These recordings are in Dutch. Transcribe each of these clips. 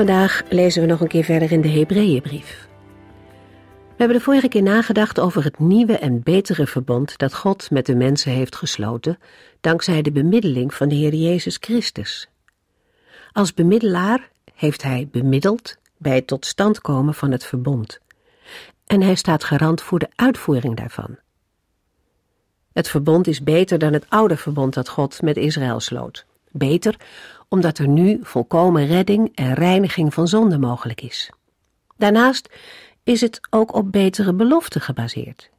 Vandaag lezen we nog een keer verder in de Hebreeënbrief. We hebben de vorige keer nagedacht over het nieuwe en betere verbond dat God met de mensen heeft gesloten, dankzij de bemiddeling van de Heer Jezus Christus. Als bemiddelaar heeft Hij bemiddeld bij het tot stand komen van het verbond. En Hij staat garant voor de uitvoering daarvan. Het verbond is beter dan het oude verbond dat God met Israël sloot. Beter omdat er nu volkomen redding en reiniging van zonde mogelijk is. Daarnaast is het ook op betere beloften gebaseerd.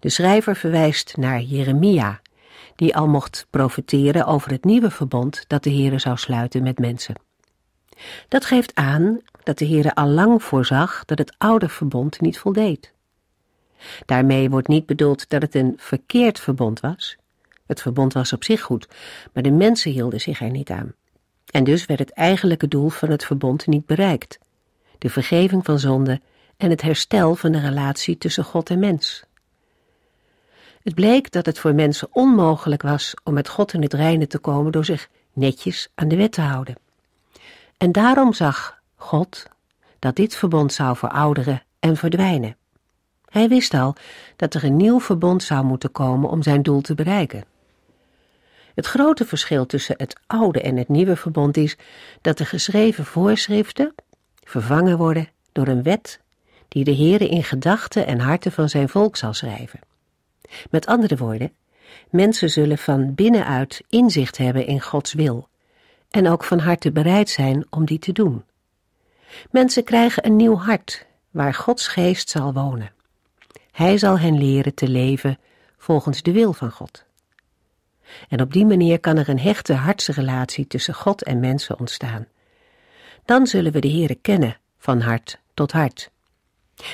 De schrijver verwijst naar Jeremia, die al mocht profiteren over het nieuwe verbond dat de Heere zou sluiten met mensen. Dat geeft aan dat de al allang voorzag dat het oude verbond niet voldeed. Daarmee wordt niet bedoeld dat het een verkeerd verbond was. Het verbond was op zich goed, maar de mensen hielden zich er niet aan. En dus werd het eigenlijke doel van het verbond niet bereikt: de vergeving van zonde en het herstel van de relatie tussen God en mens. Het bleek dat het voor mensen onmogelijk was om met God in het reine te komen door zich netjes aan de wet te houden. En daarom zag God dat dit verbond zou verouderen en verdwijnen. Hij wist al dat er een nieuw verbond zou moeten komen om zijn doel te bereiken. Het grote verschil tussen het oude en het nieuwe verbond is dat de geschreven voorschriften vervangen worden door een wet die de Heere in gedachten en harten van zijn volk zal schrijven. Met andere woorden, mensen zullen van binnenuit inzicht hebben in Gods wil en ook van harte bereid zijn om die te doen. Mensen krijgen een nieuw hart waar Gods geest zal wonen. Hij zal hen leren te leven volgens de wil van God. En op die manier kan er een hechte hartsrelatie tussen God en mensen ontstaan. Dan zullen we de Heere kennen, van hart tot hart.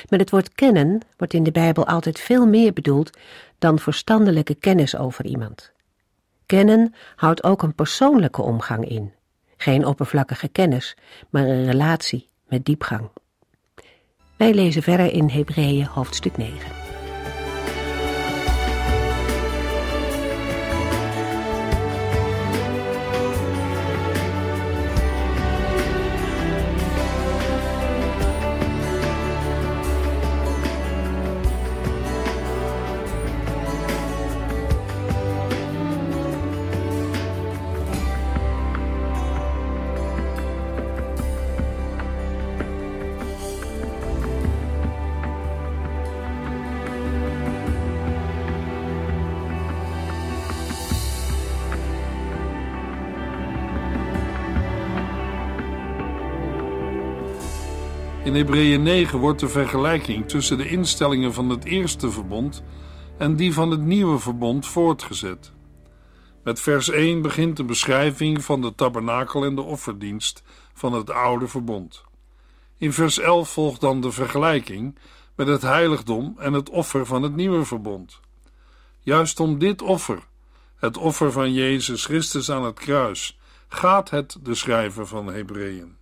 Met het woord kennen wordt in de Bijbel altijd veel meer bedoeld dan verstandelijke kennis over iemand. Kennen houdt ook een persoonlijke omgang in. Geen oppervlakkige kennis, maar een relatie met diepgang. Wij lezen verder in Hebreeën hoofdstuk 9. In Hebreeën 9 wordt de vergelijking tussen de instellingen van het eerste verbond en die van het nieuwe verbond voortgezet. Met vers 1 begint de beschrijving van de tabernakel en de offerdienst van het oude verbond. In vers 11 volgt dan de vergelijking met het heiligdom en het offer van het nieuwe verbond. Juist om dit offer, het offer van Jezus Christus aan het kruis, gaat het de schrijver van Hebreeën.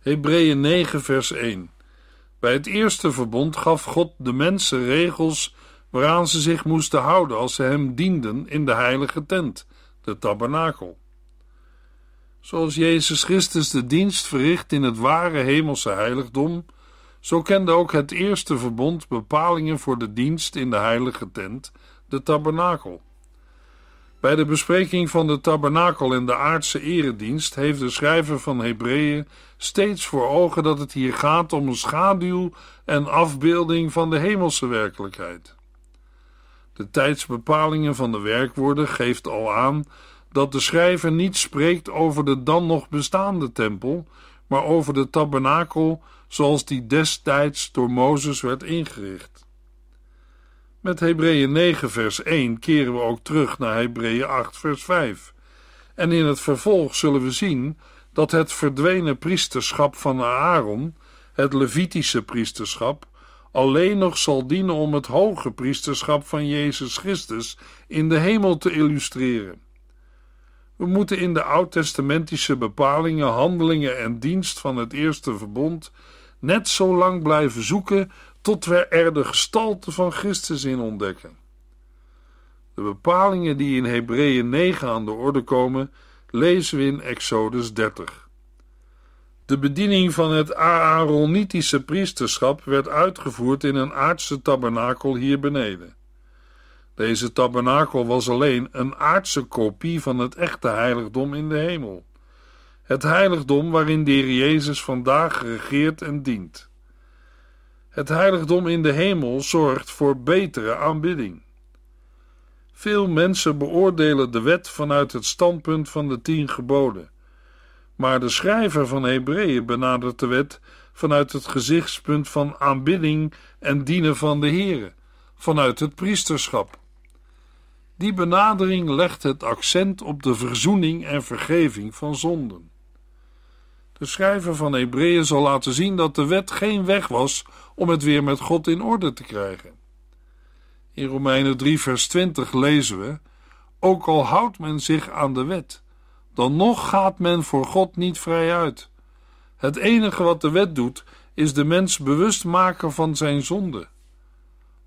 Hebreeën 9, vers 1. Bij het eerste verbond gaf God de mensen regels waaraan ze zich moesten houden als ze hem dienden in de heilige tent, de tabernakel. Zoals Jezus Christus de dienst verricht in het ware hemelse heiligdom, zo kende ook het eerste verbond bepalingen voor de dienst in de heilige tent, de tabernakel. Bij de bespreking van de tabernakel en de aardse eredienst heeft de schrijver van Hebreeën steeds voor ogen dat het hier gaat om een schaduw en afbeelding van de hemelse werkelijkheid. De tijdsbepalingen van de werkwoorden geeft al aan dat de schrijver niet spreekt over de dan nog bestaande tempel, maar over de tabernakel zoals die destijds door Mozes werd ingericht. Met Hebreeën 9, vers 1 keren we ook terug naar Hebreeën 8, vers 5. En in het vervolg zullen we zien dat het verdwenen priesterschap van Aaron, het Levitische priesterschap, alleen nog zal dienen om het hoge priesterschap van Jezus Christus in de hemel te illustreren. We moeten in de oud-testamentische bepalingen, handelingen en dienst van het eerste verbond net zo lang blijven zoeken tot we er de gestalte van Christus in ontdekken. De bepalingen die in Hebreeën 9 aan de orde komen, lezen we in Exodus 30. De bediening van het Aaronitische priesterschap werd uitgevoerd in een aardse tabernakel hier beneden. Deze tabernakel was alleen een aardse kopie van het echte heiligdom in de hemel. Het heiligdom waarin de Heer Jezus vandaag regeert en dient. Het heiligdom in de hemel zorgt voor betere aanbidding. Veel mensen beoordelen de wet vanuit het standpunt van de tien geboden. Maar de schrijver van Hebreeën benadert de wet vanuit het gezichtspunt van aanbidding en dienen van de Here, vanuit het priesterschap. Die benadering legt het accent op de verzoening en vergeving van zonden. De schrijver van Hebreeën zal laten zien dat de wet geen weg was om het weer met God in orde te krijgen. In Romeinen 3, vers 20 lezen we: Ook al houdt men zich aan de wet, dan nog gaat men voor God niet vrij uit. Het enige wat de wet doet, is de mens bewust maken van zijn zonde.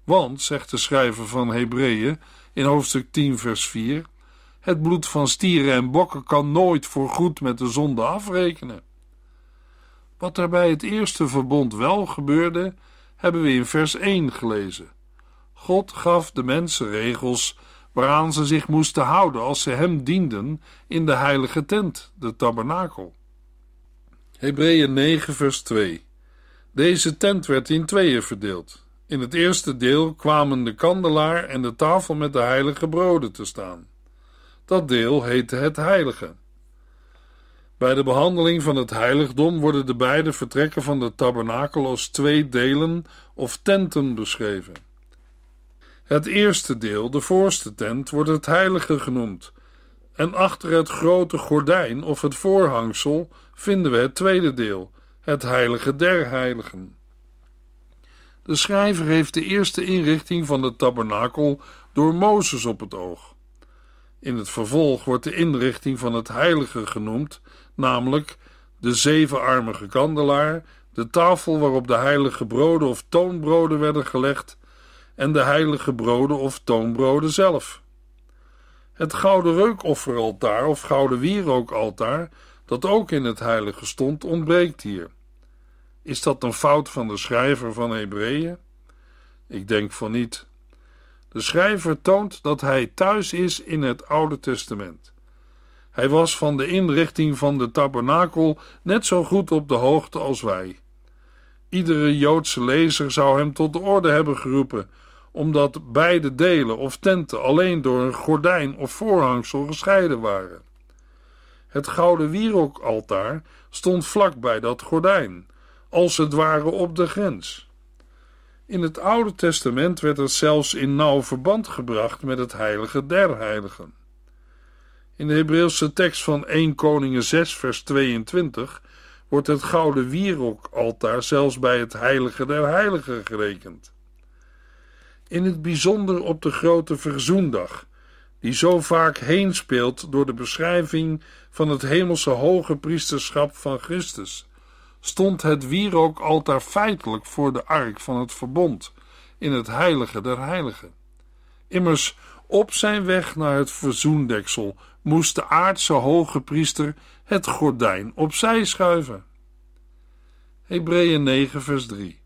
Want, zegt de schrijver van Hebreeën in hoofdstuk 10, vers 4, het bloed van stieren en bokken kan nooit voor goed met de zonde afrekenen. Wat er bij het eerste verbond wel gebeurde, hebben we in vers 1 gelezen. God gaf de mensen regels waaraan ze zich moesten houden als ze hem dienden in de heilige tent, de tabernakel. Hebreeën 9, vers 2. Deze tent werd in tweeën verdeeld. In het eerste deel kwamen de kandelaar en de tafel met de heilige broden te staan. Dat deel heette het heilige. Bij de behandeling van het heiligdom worden de beide vertrekken van de tabernakel als twee delen of tenten beschreven. Het eerste deel, de voorste tent, wordt het heilige genoemd, en achter het grote gordijn of het voorhangsel vinden we het tweede deel, het heilige der heiligen. De schrijver heeft de eerste inrichting van de tabernakel door Mozes op het oog. In het vervolg wordt de inrichting van het heilige genoemd namelijk de zevenarmige kandelaar, de tafel waarop de heilige broden of toonbroden werden gelegd en de heilige broden of toonbroden zelf. Het gouden reukofferaltaar of gouden wierookaltaar, dat ook in het heilige stond, ontbreekt hier. Is dat een fout van de schrijver van Hebreeën? Ik denk van niet. De schrijver toont dat hij thuis is in het Oude Testament. Hij was van de inrichting van de tabernakel net zo goed op de hoogte als wij. Iedere Joodse lezer zou hem tot de orde hebben geroepen, omdat beide delen of tenten alleen door een gordijn of voorhangsel gescheiden waren. Het gouden wierokaltaar stond vlak bij dat gordijn, als het ware op de grens. In het Oude Testament werd het zelfs in nauw verband gebracht met het heilige der heiligen. In de Hebreeuwse tekst van 1 Koningen 6, vers 22 wordt het gouden wierookaltaar zelfs bij het heilige der heiligen gerekend. In het bijzonder op de grote verzoendag, die zo vaak heen speelt door de beschrijving van het hemelse hoge priesterschap van Christus, stond het wierookaltaar feitelijk voor de ark van het verbond in het heilige der heiligen. Immers, op zijn weg naar het verzoendeksel moest de aardse hoge priester het gordijn opzij schuiven. Hebreeën 9, vers 3.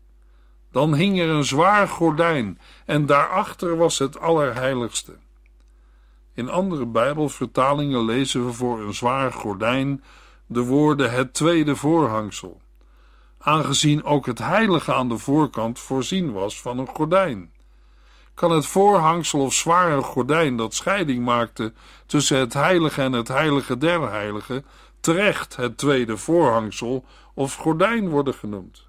Dan hing er een zwaar gordijn en daarachter was het Allerheiligste. In andere Bijbelvertalingen lezen we voor een zwaar gordijn de woorden het tweede voorhangsel, aangezien ook het heilige aan de voorkant voorzien was van een gordijn kan het voorhangsel of zware gordijn dat scheiding maakte tussen het heilige en het heilige der heiligen terecht het tweede voorhangsel of gordijn worden genoemd.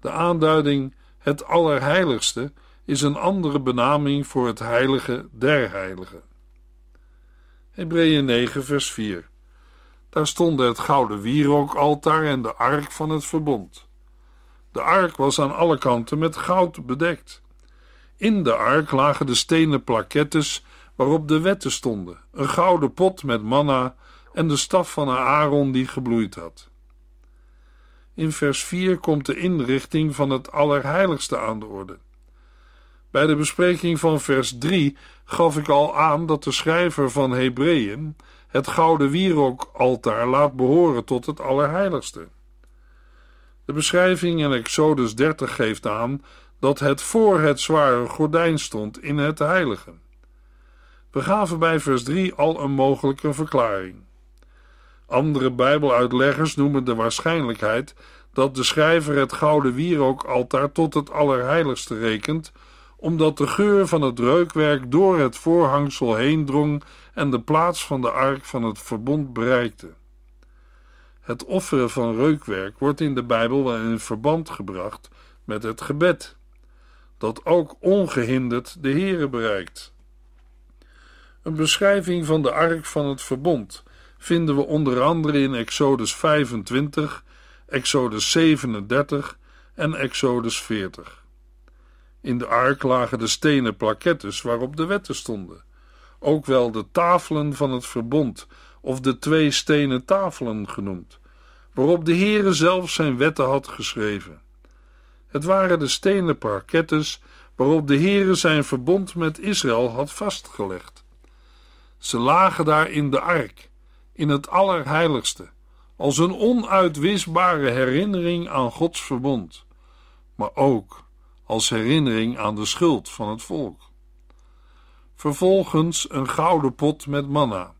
De aanduiding het allerheiligste is een andere benaming voor het heilige der heiligen. Hebreeën 9 vers 4 Daar stonden het gouden wierookaltaar en de ark van het verbond. De ark was aan alle kanten met goud bedekt. In de ark lagen de stenen plakettes waarop de wetten stonden, een gouden pot met manna en de staf van Aaron die gebloeid had. In vers 4 komt de inrichting van het Allerheiligste aan de orde. Bij de bespreking van vers 3 gaf ik al aan dat de schrijver van Hebreeën het gouden wierookaltaar laat behoren tot het Allerheiligste. De beschrijving in Exodus 30 geeft aan dat het voor het zware gordijn stond in het heilige. We gaven bij vers 3 al een mogelijke verklaring. Andere Bijbeluitleggers noemen de waarschijnlijkheid dat de schrijver het gouden wierookaltaar tot het allerheiligste rekent, omdat de geur van het reukwerk door het voorhangsel heen drong en de plaats van de ark van het verbond bereikte. Het offeren van reukwerk wordt in de Bijbel wel in verband gebracht met het gebed dat ook ongehinderd de Here bereikt. Een beschrijving van de ark van het verbond vinden we onder andere in Exodus 25, Exodus 37 en Exodus 40. In de ark lagen de stenen plakettes waarop de wetten stonden, ook wel de tafelen van het verbond of de twee stenen tafelen genoemd, waarop de Heere zelf zijn wetten had geschreven. Het waren de stenen parkettes waarop de Heere zijn verbond met Israël had vastgelegd. Ze lagen daar in de ark, in het allerheiligste, als een onuitwisbare herinnering aan Gods verbond, maar ook als herinnering aan de schuld van het volk. Vervolgens een gouden pot met manna.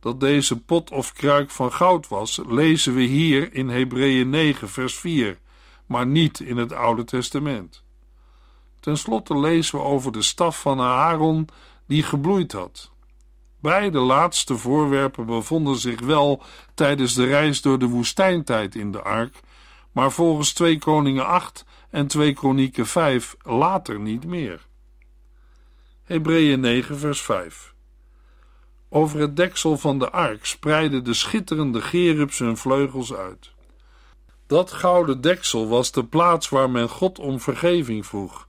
Dat deze pot of kruik van goud was, lezen we hier in Hebreeën 9, vers 4 maar niet in het Oude Testament. Ten slotte lezen we over de staf van Aaron die gebloeid had. Beide laatste voorwerpen bevonden zich wel tijdens de reis door de woestijntijd in de ark, maar volgens 2 Koningen 8 en 2 Kronieken 5 later niet meer. Hebreeën 9 vers 5 Over het deksel van de ark spreidden de schitterende gerubs hun vleugels uit. Dat gouden deksel was de plaats waar men God om vergeving vroeg,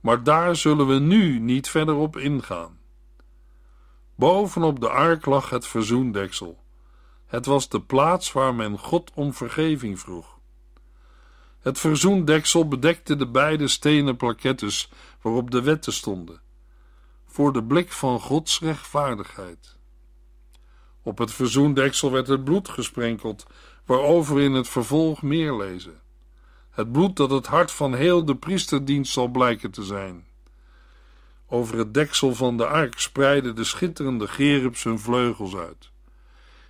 maar daar zullen we nu niet verder op ingaan. Bovenop de ark lag het verzoendeksel. Het was de plaats waar men God om vergeving vroeg. Het verzoendeksel bedekte de beide stenen plakettes waarop de wetten stonden, voor de blik van Gods rechtvaardigheid. Op het verzoendeksel werd het bloed gesprenkeld waarover in het vervolg meer lezen. Het bloed dat het hart van heel de priesterdienst zal blijken te zijn. Over het deksel van de ark spreiden de schitterende gerubs hun vleugels uit.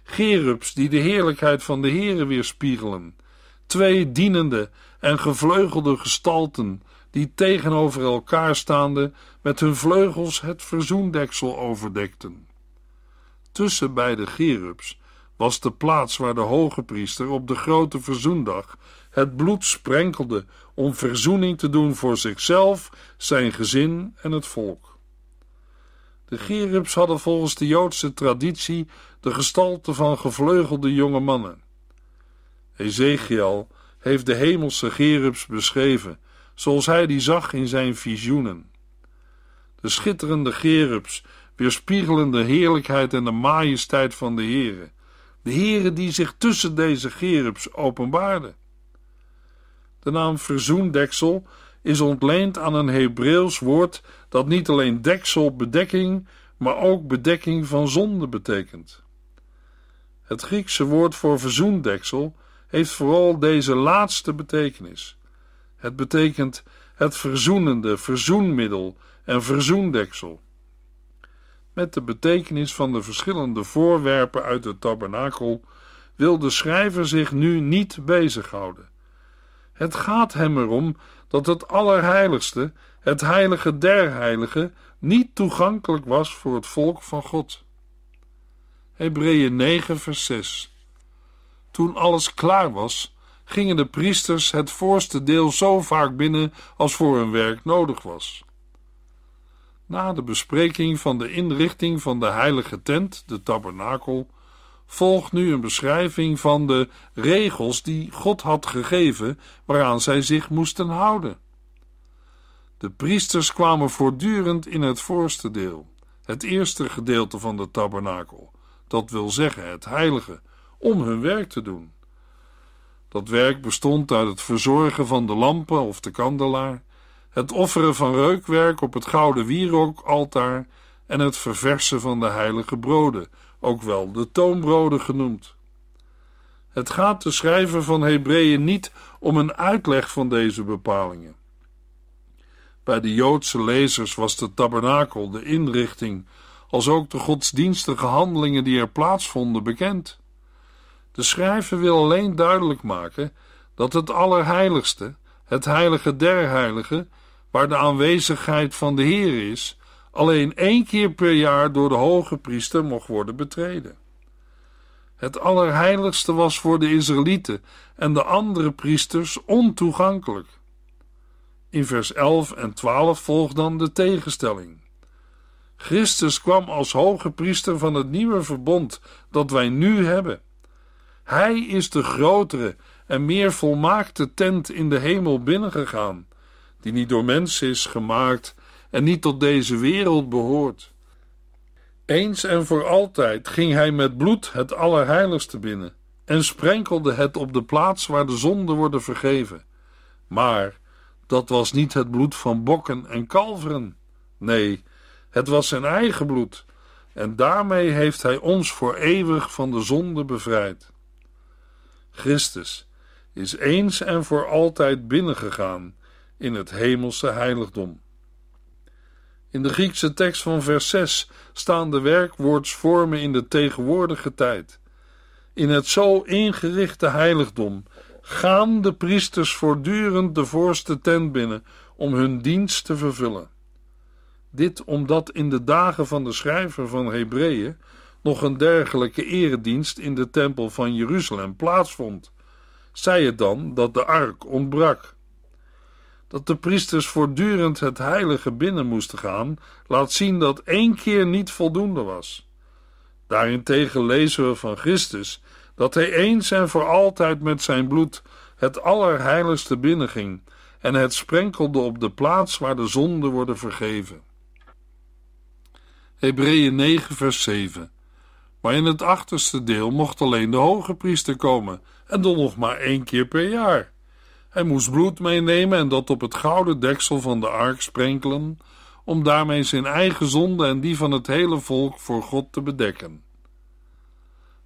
Gerubs die de heerlijkheid van de Heere weerspiegelen, twee dienende en gevleugelde gestalten die tegenover elkaar staande met hun vleugels het verzoendeksel overdekten. Tussen beide gerubs was de plaats waar de hoge priester op de grote verzoendag het bloed sprenkelde om verzoening te doen voor zichzelf, zijn gezin en het volk. De Gerubs hadden volgens de Joodse traditie de gestalte van gevleugelde jonge mannen. Ezekiel heeft de hemelse Gerubs beschreven, zoals hij die zag in zijn visioenen. De schitterende Gerubs weerspiegelen de heerlijkheid en de majesteit van de Heere, de Heere die zich tussen deze gerubs openbaarde. De naam verzoendeksel is ontleend aan een Hebreeuws woord dat niet alleen deksel, bedekking, maar ook bedekking van zonde betekent. Het Griekse woord voor verzoendeksel heeft vooral deze laatste betekenis. Het betekent het verzoenende, verzoenmiddel en verzoendeksel met de betekenis van de verschillende voorwerpen uit de tabernakel wil de schrijver zich nu niet bezighouden. Het gaat hem erom dat het Allerheiligste, het Heilige der Heiligen, niet toegankelijk was voor het volk van God. Hebreeën 9, vers 6. Toen alles klaar was, gingen de priesters het voorste deel zo vaak binnen als voor hun werk nodig was. Na de bespreking van de inrichting van de heilige tent, de tabernakel, volgt nu een beschrijving van de regels die God had gegeven waaraan zij zich moesten houden. De priesters kwamen voortdurend in het voorste deel, het eerste gedeelte van de tabernakel, dat wil zeggen het heilige, om hun werk te doen. Dat werk bestond uit het verzorgen van de lampen of de kandelaar, het offeren van reukwerk op het gouden wierookaltaar en het verversen van de heilige broden, ook wel de toonbroden genoemd. Het gaat de schrijver van Hebreeën niet om een uitleg van deze bepalingen. Bij de Joodse lezers was de tabernakel, de inrichting, als ook de godsdienstige handelingen die er plaatsvonden bekend. De schrijver wil alleen duidelijk maken dat het Allerheiligste, het Heilige der Heiligen, waar de aanwezigheid van de Heer is, alleen één keer per jaar door de hoge priester mocht worden betreden. Het Allerheiligste was voor de Israëlieten en de andere priesters ontoegankelijk. In vers 11 en 12 volgt dan de tegenstelling. Christus kwam als hoge priester van het nieuwe verbond dat wij nu hebben. Hij is de grotere en meer volmaakte tent in de hemel binnengegaan die niet door mensen is gemaakt en niet tot deze wereld behoort. Eens en voor altijd ging hij met bloed het Allerheiligste binnen en sprenkelde het op de plaats waar de zonden worden vergeven. Maar dat was niet het bloed van bokken en kalveren. Nee, het was zijn eigen bloed. En daarmee heeft hij ons voor eeuwig van de zonde bevrijd. Christus is eens en voor altijd binnengegaan in het hemelse heiligdom. In de Griekse tekst van vers 6 staan de werkwoordsvormen in de tegenwoordige tijd. In het zo ingerichte heiligdom gaan de priesters voortdurend de voorste tent binnen om hun dienst te vervullen. Dit omdat in de dagen van de schrijver van Hebreeën nog een dergelijke eredienst in de tempel van Jeruzalem plaatsvond. Zij het dan dat de ark ontbrak. Dat de priesters voortdurend het heilige binnen moesten gaan, laat zien dat één keer niet voldoende was. Daarentegen lezen we van Christus dat hij eens en voor altijd met zijn bloed het allerheiligste binnenging en het sprenkelde op de plaats waar de zonden worden vergeven. Hebreeën 9, vers 7. Maar in het achterste deel mocht alleen de hoge priester komen, en dan nog maar één keer per jaar. Hij moest bloed meenemen en dat op het gouden deksel van de ark sprenkelen, om daarmee zijn eigen zonde en die van het hele volk voor God te bedekken.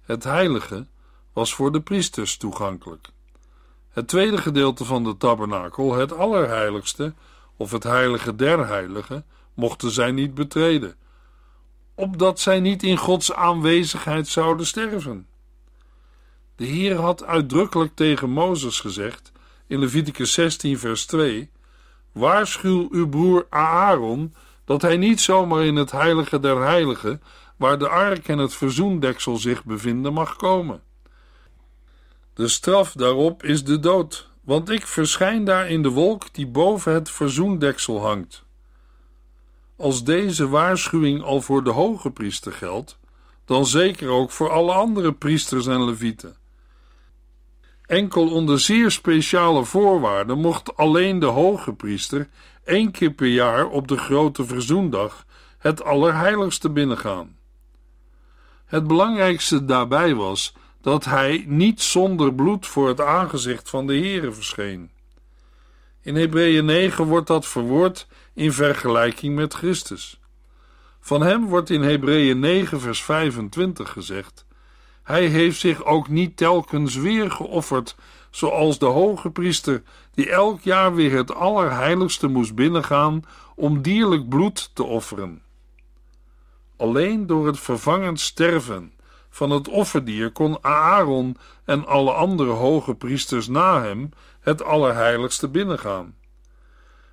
Het heilige was voor de priesters toegankelijk. Het tweede gedeelte van de tabernakel, het allerheiligste, of het heilige der heiligen, mochten zij niet betreden, opdat zij niet in Gods aanwezigheid zouden sterven. De Heer had uitdrukkelijk tegen Mozes gezegd in Leviticus 16, vers 2: Waarschuw uw broer Aaron dat hij niet zomaar in het heilige der heiligen, waar de ark en het verzoendeksel zich bevinden, mag komen. De straf daarop is de dood, want ik verschijn daar in de wolk die boven het verzoendeksel hangt. Als deze waarschuwing al voor de hoge priester geldt, dan zeker ook voor alle andere priesters en levieten. Enkel onder zeer speciale voorwaarden mocht alleen de hoge priester één keer per jaar op de grote verzoendag het allerheiligste binnengaan. Het belangrijkste daarbij was dat hij niet zonder bloed voor het aangezicht van de Heere verscheen. In Hebreeën 9 wordt dat verwoord in vergelijking met Christus. Van hem wordt in Hebreeën 9 vers 25 gezegd hij heeft zich ook niet telkens weer geofferd, zoals de hoge priester, die elk jaar weer het allerheiligste moest binnengaan om dierlijk bloed te offeren. Alleen door het vervangend sterven van het offerdier kon Aaron en alle andere hoge priesters na hem het allerheiligste binnengaan.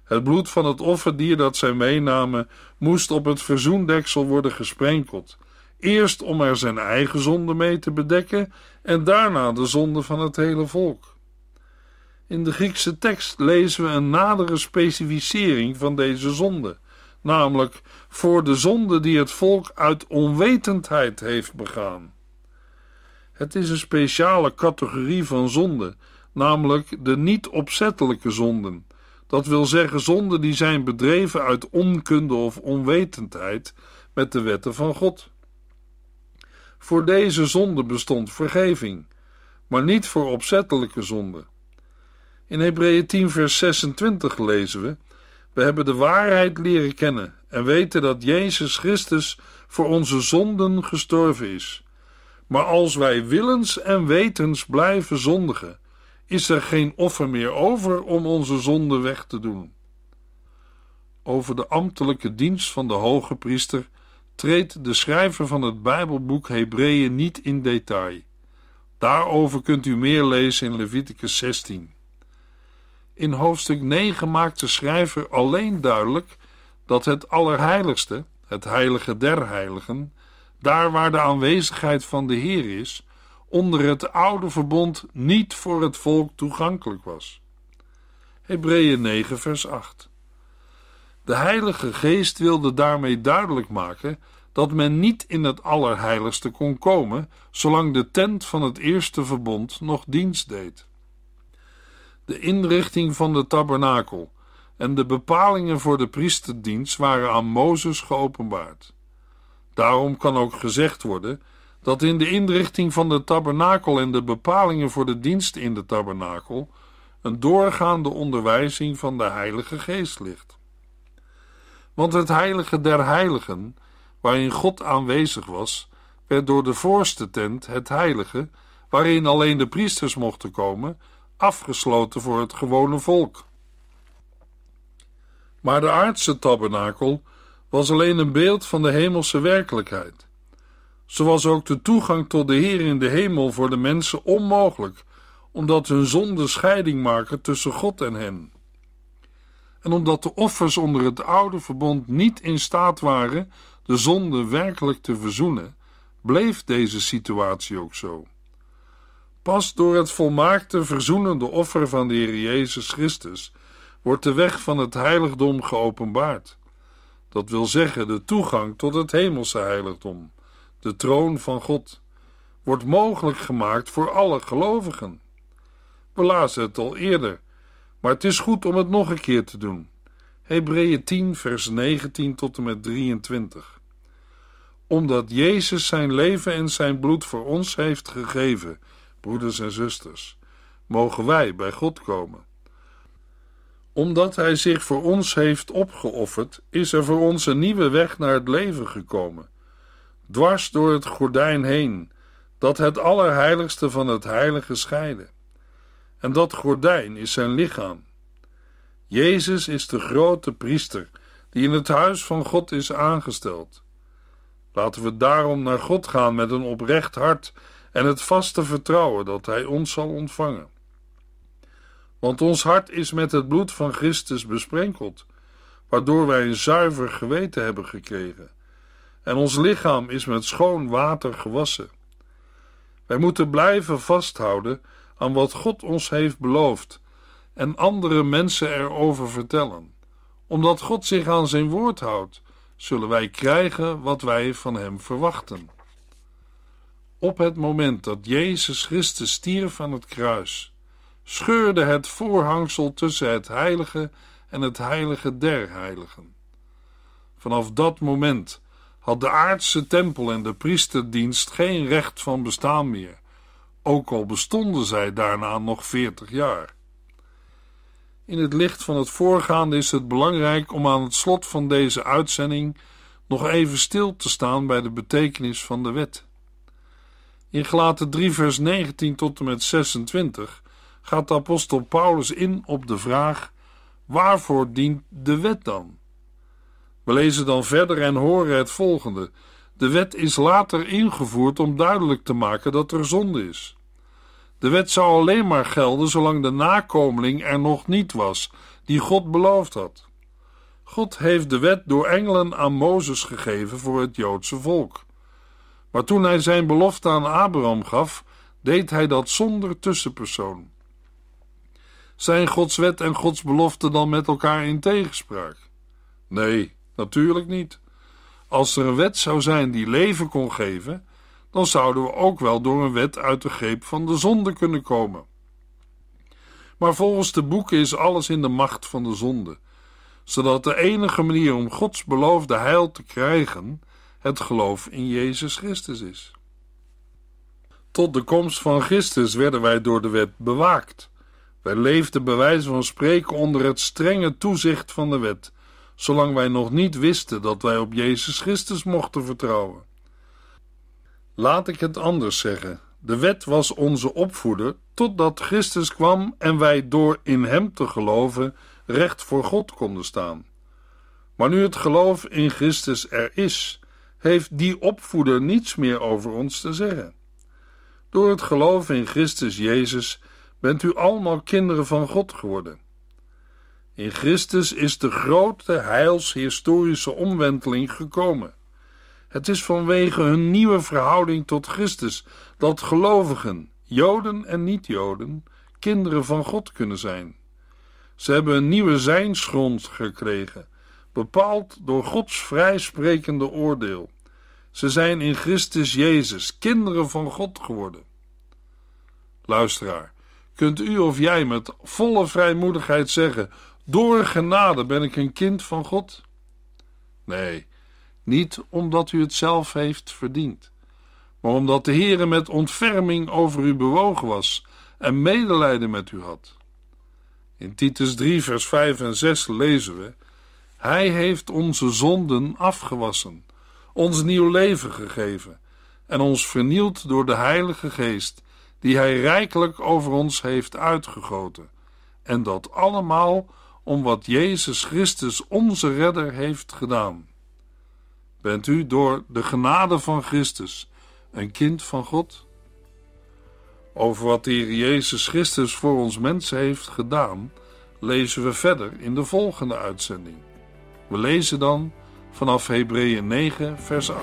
Het bloed van het offerdier dat zij meenamen moest op het verzoendeksel worden gesprenkeld Eerst om er zijn eigen zonde mee te bedekken en daarna de zonde van het hele volk. In de Griekse tekst lezen we een nadere specificering van deze zonde, namelijk voor de zonde die het volk uit onwetendheid heeft begaan. Het is een speciale categorie van zonde, namelijk de niet opzettelijke zonden. Dat wil zeggen zonden die zijn bedreven uit onkunde of onwetendheid met de wetten van God. Voor deze zonde bestond vergeving, maar niet voor opzettelijke zonde. In Hebreeën 10, vers 26 lezen we: We hebben de waarheid leren kennen en weten dat Jezus Christus voor onze zonden gestorven is. Maar als wij willens en wetens blijven zondigen, is er geen offer meer over om onze zonde weg te doen. Over de ambtelijke dienst van de hoge priester treedt de schrijver van het Bijbelboek Hebreeën niet in detail. Daarover kunt u meer lezen in Leviticus 16. In hoofdstuk 9 maakt de schrijver alleen duidelijk dat het Allerheiligste, het Heilige der Heiligen, daar waar de aanwezigheid van de Heer is, onder het oude verbond niet voor het volk toegankelijk was. Hebreeën 9, vers 8. De Heilige Geest wilde daarmee duidelijk maken dat men niet in het Allerheiligste kon komen, zolang de tent van het Eerste Verbond nog dienst deed. De inrichting van de tabernakel en de bepalingen voor de priesterdienst waren aan Mozes geopenbaard. Daarom kan ook gezegd worden dat in de inrichting van de tabernakel en de bepalingen voor de dienst in de tabernakel een doorgaande onderwijzing van de Heilige Geest ligt. Want het heilige der heiligen, waarin God aanwezig was, werd door de voorste tent, het heilige, waarin alleen de priesters mochten komen, afgesloten voor het gewone volk. Maar de aardse tabernakel was alleen een beeld van de hemelse werkelijkheid. Zo was ook de toegang tot de Heer in de hemel voor de mensen onmogelijk, omdat hun zonde scheiding maken tussen God en hen en omdat de offers onder het oude verbond niet in staat waren de zonde werkelijk te verzoenen, bleef deze situatie ook zo. Pas door het volmaakte verzoenende offer van de Heer Jezus Christus wordt de weg van het heiligdom geopenbaard. Dat wil zeggen, de toegang tot het hemelse heiligdom, de troon van God, wordt mogelijk gemaakt voor alle gelovigen. We lazen het al eerder maar het is goed om het nog een keer te doen. Hebreeën 10, vers 19 tot en met 23. Omdat Jezus zijn leven en zijn bloed voor ons heeft gegeven, broeders en zusters, mogen wij bij God komen. Omdat Hij zich voor ons heeft opgeofferd, is er voor ons een nieuwe weg naar het leven gekomen. Dwars door het gordijn heen, dat het allerheiligste van het heilige scheidde. En dat gordijn is zijn lichaam. Jezus is de grote priester die in het huis van God is aangesteld. Laten we daarom naar God gaan met een oprecht hart en het vaste vertrouwen dat Hij ons zal ontvangen. Want ons hart is met het bloed van Christus besprenkeld, waardoor wij een zuiver geweten hebben gekregen. En ons lichaam is met schoon water gewassen. Wij moeten blijven vasthouden aan wat God ons heeft beloofd en andere mensen erover vertellen. Omdat God zich aan zijn woord houdt, zullen wij krijgen wat wij van hem verwachten. Op het moment dat Jezus Christus stierf aan het kruis, scheurde het voorhangsel tussen het heilige en het heilige der heiligen. Vanaf dat moment had de aardse tempel en de priesterdienst geen recht van bestaan meer ook al bestonden zij daarna nog veertig jaar. In het licht van het voorgaande is het belangrijk om aan het slot van deze uitzending nog even stil te staan bij de betekenis van de wet. In Gelaten 3, vers 19 tot en met 26 gaat de apostel Paulus in op de vraag: waarvoor dient de wet dan? We lezen dan verder en horen het volgende. De wet is later ingevoerd om duidelijk te maken dat er zonde is. De wet zou alleen maar gelden zolang de nakomeling er nog niet was, die God beloofd had. God heeft de wet door engelen aan Mozes gegeven voor het Joodse volk. Maar toen hij zijn belofte aan Abraham gaf, deed hij dat zonder tussenpersoon. Zijn Gods wet en Gods belofte dan met elkaar in tegenspraak? Nee, natuurlijk niet. Als er een wet zou zijn die leven kon geven, dan zouden we ook wel door een wet uit de greep van de zonde kunnen komen. Maar volgens de boeken is alles in de macht van de zonde, zodat de enige manier om Gods beloofde heil te krijgen het geloof in Jezus Christus is. Tot de komst van Christus werden wij door de wet bewaakt. Wij leefden bij wijze van spreken onder het strenge toezicht van de wet zolang wij nog niet wisten dat wij op Jezus Christus mochten vertrouwen. Laat ik het anders zeggen. De wet was onze opvoeder totdat Christus kwam en wij door in Hem te geloven recht voor God konden staan. Maar nu het geloof in Christus er is, heeft die opvoeder niets meer over ons te zeggen. Door het geloof in Christus Jezus bent u allemaal kinderen van God geworden. In Christus is de grote historische omwenteling gekomen. Het is vanwege hun nieuwe verhouding tot Christus dat gelovigen, Joden en niet-Joden, kinderen van God kunnen zijn. Ze hebben een nieuwe zijnsgrond gekregen, bepaald door Gods vrijsprekende oordeel. Ze zijn in Christus Jezus kinderen van God geworden. Luisteraar, kunt u of jij met volle vrijmoedigheid zeggen door genade ben ik een kind van God? Nee, niet omdat u het zelf heeft verdiend, maar omdat de Heere met ontferming over u bewogen was en medelijden met u had. In Titus 3, vers 5 en 6 lezen we: Hij heeft onze zonden afgewassen, ons nieuw leven gegeven en ons vernield door de Heilige Geest, die Hij rijkelijk over ons heeft uitgegoten. En dat allemaal om wat Jezus Christus, onze redder, heeft gedaan. Bent u door de genade van Christus een kind van God? Over wat de Heer Jezus Christus voor ons mensen heeft gedaan, lezen we verder in de volgende uitzending. We lezen dan vanaf Hebreeën 9, vers 8.